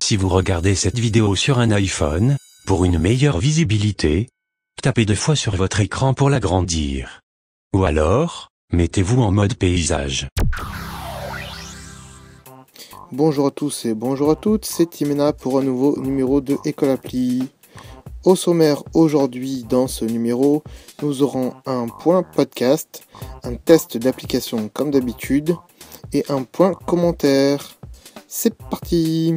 Si vous regardez cette vidéo sur un iPhone, pour une meilleure visibilité, tapez deux fois sur votre écran pour l'agrandir. Ou alors, mettez-vous en mode paysage. Bonjour à tous et bonjour à toutes, c'est Timena pour un nouveau numéro de École Appli. Au sommaire aujourd'hui dans ce numéro, nous aurons un point podcast, un test d'application comme d'habitude et un point commentaire. C'est parti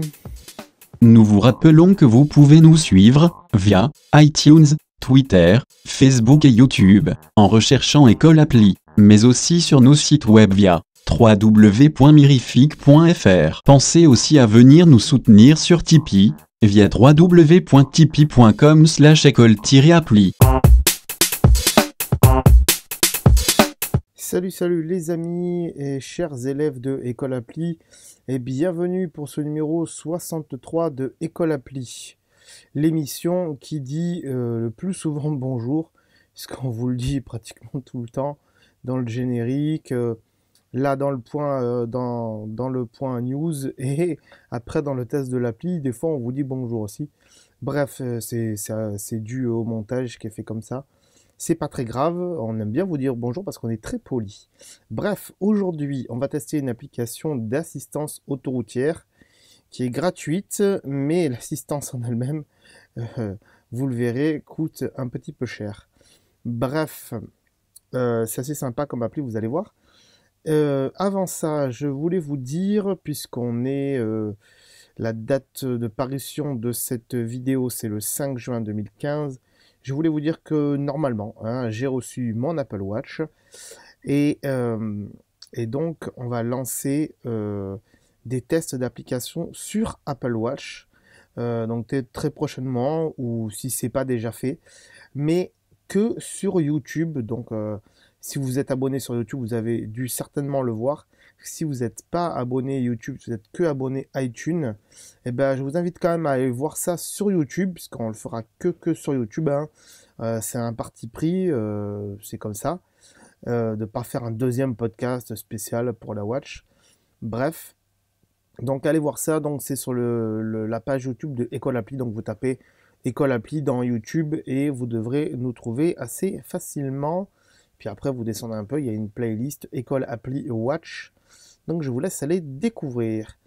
Nous vous rappelons que vous pouvez nous suivre via iTunes, Twitter, Facebook et YouTube en recherchant École Appli, mais aussi sur nos sites web via www.mirifique.fr. Pensez aussi à venir nous soutenir sur Tipeee via www.tipeee.com slash école-appli. Salut, salut les amis et chers élèves de École Appli et bienvenue pour ce numéro 63 de École Appli, l'émission qui dit euh, le plus souvent bonjour, qu'on vous le dit pratiquement tout le temps dans le générique, euh, là dans le point euh, dans, le point news et après dans le test de l'appli des fois on vous dit bonjour aussi bref euh, c'est c'est dû au montage qui est fait comme ça c'est pas très grave on aime bien vous dire bonjour parce qu'on est très poli bref aujourd'hui on va tester une application d'assistance autoroutière qui est gratuite mais l'assistance en elle-même euh, vous le verrez coûte un petit peu cher bref c'est assez sympa comme appli vous allez voir euh, avant ça, je voulais vous dire, puisqu'on est... Euh, la date de parution de cette vidéo, c'est le 5 juin 2015. Je voulais vous dire que normalement, hein, j'ai reçu mon Apple Watch. Et, euh, donc, on va lancer des tests d'application sur Apple Watch. donc très prochainement, ou si c'est pas déjà fait. Mais que sur YouTube. Donc, si vous êtes abonné sur YouTube, vous avez dû certainement le voir. Si vous n'êtes pas abonné YouTube, si vous n'êtes que abonné iTunes, eh ben, je vous invite quand même à aller voir ça sur YouTube, puisqu'on le fera que, que sur YouTube. Hein. Euh, c'est un parti pris, euh, c'est comme ça, euh, de ne pas faire un deuxième podcast spécial pour la Watch. Bref. Donc allez voir ça, donc c'est sur la page YouTube de École Appli, donc vous tapez École Appli dans YouTube et vous devrez nous trouver assez facilement. Puis après, vous descendez un peu, il y a une playlist école, appli, watch. Donc je vous laisse aller découvrir.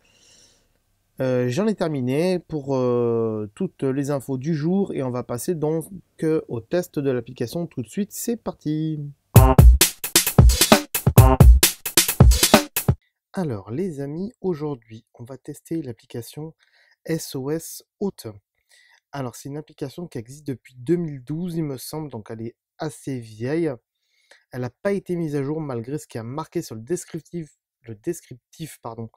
Euh, j'en ai terminé pour euh, toutes les infos du jour et on va passer donc euh, au test de l'application tout de suite. C'est parti Alors les amis, aujourd'hui on va tester l'application SOS Haute. Alors c'est une application qui existe depuis 2012 il me semble, donc elle est assez vieille. Elle n'a pas été mise à jour malgré ce qui a marqué sur le descriptif, le descriptif pardon,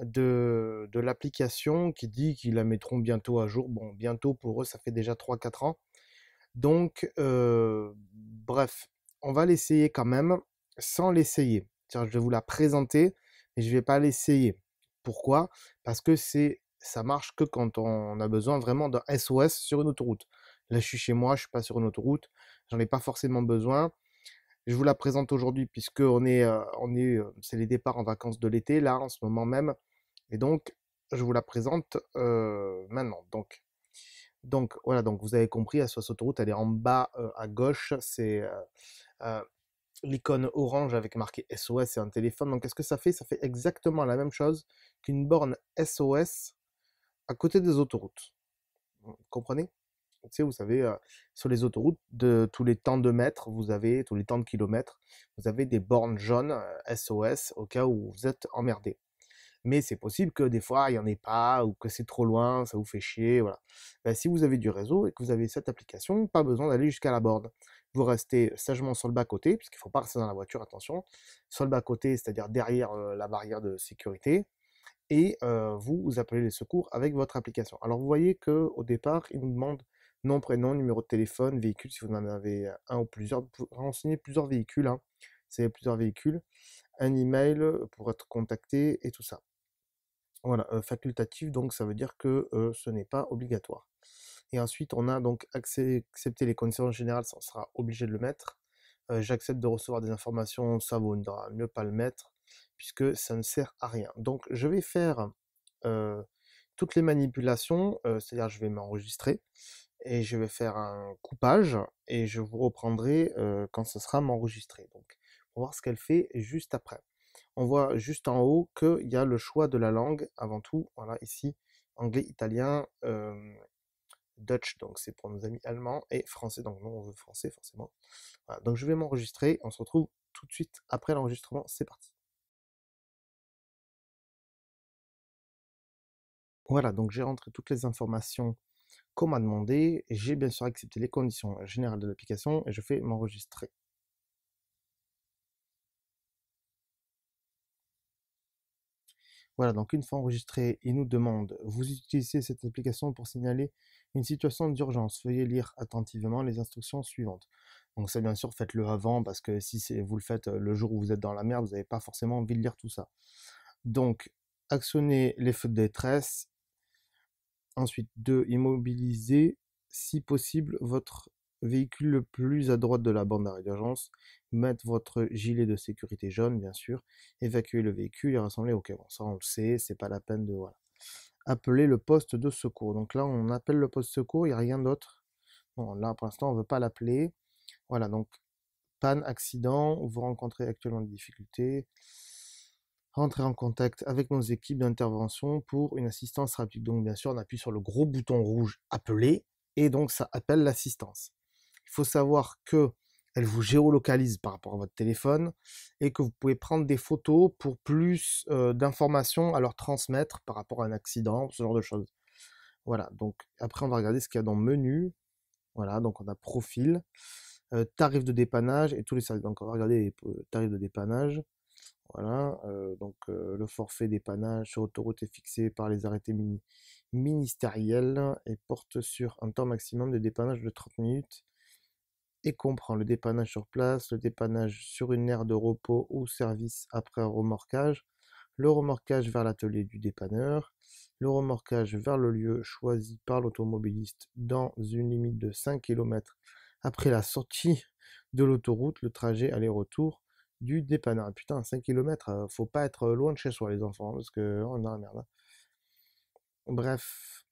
de, l'application qui dit qu'ils la mettront bientôt à jour. Bon, bientôt pour eux, ça fait déjà 3-4 ans. Donc, euh, bref, on va l'essayer quand même sans l'essayer. Je vais vous la présenter, mais je ne vais pas l'essayer. Pourquoi Parce que c'est ça marche que quand on a besoin vraiment d'un SOS sur une autoroute. Là, je suis chez moi, je ne suis pas sur une autoroute, j'en ai pas forcément besoin. Je vous la présente aujourd'hui puisque on est, on est, c'est les départs en vacances de l'été là en ce moment même, et donc je vous la présente maintenant. Donc, donc voilà, donc vous avez compris, la source autoroute, elle est en bas à gauche, c'est l'icône orange avec marqué SOS et un téléphone. Donc qu'est-ce que ça fait Ça fait exactement la même chose qu'une borne SOS à côté des autoroutes. Vous comprenez vous savez, sur les autoroutes, de tous les temps de mètres, vous avez, tous les temps de kilomètres, vous avez des bornes jaunes SOS au cas où vous êtes emmerdé. Mais c'est possible que des fois, il n'y en ait pas ou que c'est trop loin, ça vous fait chier. Voilà. Bah, si vous avez du réseau et que vous avez cette application, pas besoin d'aller jusqu'à la borne. Vous restez sagement sur le bas-côté, puisqu'il ne faut pas rester dans la voiture, attention. Sur le bas-côté, c'est-à-dire derrière la barrière de sécurité, et vous, appelez les secours avec votre application. Alors vous voyez qu'au départ, il nous demande nom, prénom, numéro de téléphone, véhicule, si vous en avez un ou plusieurs, vous renseigner plusieurs véhicules, hein, plusieurs véhicules, un email pour être contacté et tout ça. Voilà, facultatif, donc ça veut dire que ce n'est pas obligatoire. Et ensuite, on a donc accepté les conditions générales, ça sera obligé de le mettre. J'accepte de recevoir des informations, ça vaudra mieux pas le mettre, puisque ça ne sert à rien. Donc je vais faire toutes les manipulations, c'est-à-dire je vais m'enregistrer, et je vais faire un coupage et je vous reprendrai quand ce sera m'enregistrer. Donc, on va voir ce qu'elle fait juste après. On voit juste en haut qu'il y a le choix de la langue avant tout. Voilà, ici, anglais, italien, Dutch, donc c'est pour nos amis allemands, et français, donc nous on veut français forcément. Voilà, donc je vais m'enregistrer, on se retrouve tout de suite après l'enregistrement, c'est parti. Voilà, donc j'ai rentré toutes les informations qu'on m'a demandé. J'ai bien sûr accepté les conditions générales de l'application et je fais m'enregistrer. Voilà, donc une fois enregistré, il nous demande Vous utilisez cette application pour signaler une situation d'urgence. Veuillez lire attentivement les instructions suivantes. Donc, ça, bien sûr, faites-le avant parce que si vous le faites euh, le jour où vous êtes dans la merde, vous n'avez pas forcément envie de lire tout ça. Donc, actionnez les feux de détresse Ensuite, de Immobiliser, si possible, votre véhicule le plus à droite de la bande d'arrêt d'urgence. Mettre votre gilet de sécurité jaune, bien sûr. Évacuer le véhicule et rassembler. Ok, bon, ça on le sait, c'est pas la peine de. Voilà. Appeler le poste de secours. Donc là, on appelle le poste de secours, il n'y a rien d'autre. Bon, là, pour l'instant, on ne veut pas l'appeler. Voilà, donc panne, accident, vous rencontrez actuellement des difficultés rentrer en contact avec nos équipes d'intervention pour une assistance rapide. Donc bien sûr, on appuie sur le gros bouton rouge appeler et donc ça appelle l'assistance. Il faut savoir que elle vous géolocalise par rapport à votre téléphone et que vous pouvez prendre des photos pour plus euh, d'informations à leur transmettre par rapport à un accident, ce genre de choses. Voilà, donc après on va regarder ce qu'il y a dans menu. Voilà, donc on a profil, tarifs euh, tarif de dépannage et tous les services. Donc on va regarder les euh, tarifs de dépannage. Voilà, donc le forfait dépannage sur autoroute est fixé par les arrêtés ministériels et porte sur un temps maximum de dépannage de 30 minutes et comprend le dépannage sur place, le dépannage sur une aire de repos ou service après remorquage, le remorquage vers l'atelier du dépanneur, le remorquage vers le lieu choisi par l'automobiliste dans une limite de 5 km après la sortie de l'autoroute, le trajet aller-retour, du dépanneur. Putain, 5 km, euh, faut pas être euh, loin de chez soi, les enfants, hein, parce que oh on a la merde. Hein. Bref,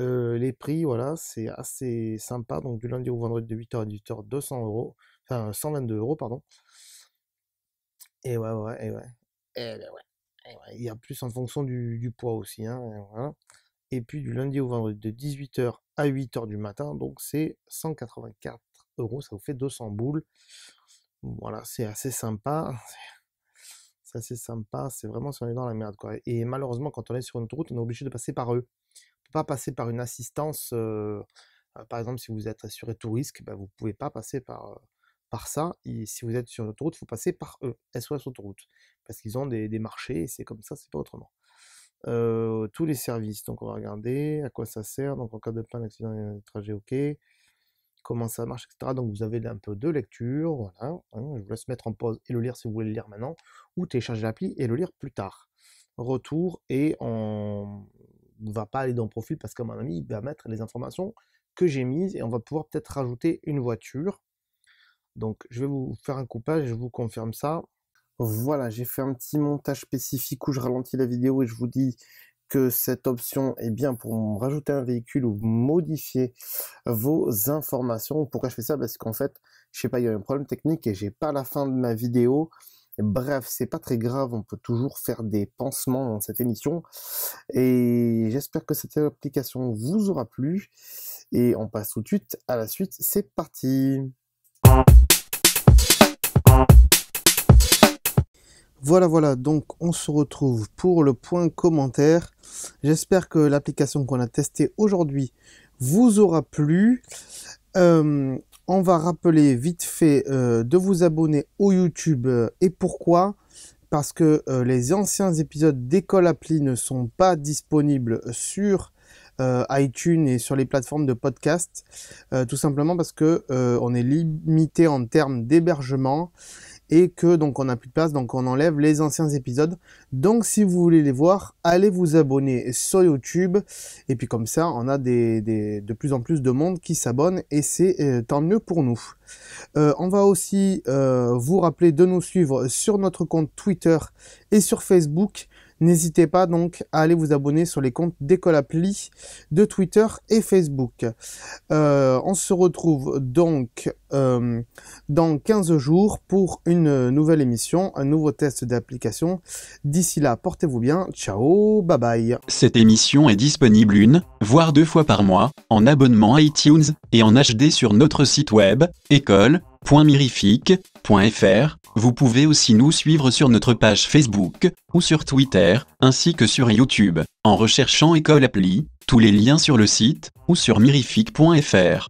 euh, les prix, voilà, c'est assez sympa. Donc, du lundi au vendredi de 8h à 18h, 200 euros, enfin 122 euros, pardon. Et ouais, ouais, et ben ouais. Et ouais. Il y a plus en fonction du, poids aussi, hein, Et puis du lundi au vendredi de 18h à 8h du matin, donc c'est 184 euros, ça vous fait 200 boules. Voilà, c'est assez sympa. C'est assez sympa. C'est vraiment si on est dans la merde. Et malheureusement, quand on est sur une route, on est obligé de passer par eux. On peut pas passer par une assistance. Euh, euh, par exemple, si vous êtes assuré tout risque, bah, vous ne pouvez pas passer euh, par, ça. Et si vous êtes sur une autoroute, il faut passer par eux, SOS Autoroute. Parce qu'ils ont des, marchés c'est comme ça, c'est pas autrement. tous les services. Donc on va regarder à quoi ça sert. Donc en cas de panne, accident, trajet OK comment ça marche, etc. Donc vous avez un peu de lecture, voilà. Hein. Je vous laisse mettre en pause et le lire si vous voulez le lire maintenant, ou télécharger l'appli et le lire plus tard. Retour et on ne va pas aller dans le profil parce que mon ami, il va mettre les informations que j'ai mises et on va pouvoir peut-être rajouter une voiture. Donc je vais vous faire un coupage, je vous confirme ça. Voilà, j'ai fait un petit montage spécifique où je ralentis la vidéo et je vous dis que cette option est bien pour rajouter un véhicule ou modifier vos informations. Pourquoi je fais ça Parce qu'en fait, je sais pas, il y a un problème technique et j'ai pas la fin de ma vidéo. Bref, c'est pas très grave, on peut toujours faire des pansements dans cette émission. Et j'espère que cette application vous aura plu. Et on passe tout de suite à la suite, c'est parti Voilà, voilà, donc on se retrouve pour le point commentaire. J'espère que l'application qu'on a testée aujourd'hui vous aura plu. Euh, on va rappeler vite fait euh, de vous abonner au YouTube euh, et pourquoi parce que les anciens épisodes d'École Appli ne sont pas disponibles sur iTunes et sur les plateformes de podcast, tout simplement parce que on est limité en termes d'hébergement et que donc on n'a plus de place, donc on enlève les anciens épisodes. Donc si vous voulez les voir, allez vous abonner sur YouTube, et puis comme ça on a des, de plus en plus de monde qui s'abonne, et c'est euh, tant mieux pour nous. Euh, on va aussi euh, vous rappeler de nous suivre sur notre compte Twitter et sur Facebook. N'hésitez pas donc à aller vous abonner sur les comptes d'École Appli de Twitter et Facebook. Euh, on se retrouve donc euh, dans 15 jours pour une nouvelle émission, un nouveau test d'application. D'ici là, portez-vous bien. Ciao, bye bye. Cette émission est disponible une, voire deux fois par mois, en abonnement iTunes et en HD sur notre site web école.mirifique.fr vous pouvez aussi nous suivre sur notre page Facebook ou sur Twitter, ainsi que sur YouTube, en recherchant École Appli, tous les liens sur le site ou sur mirifique.fr.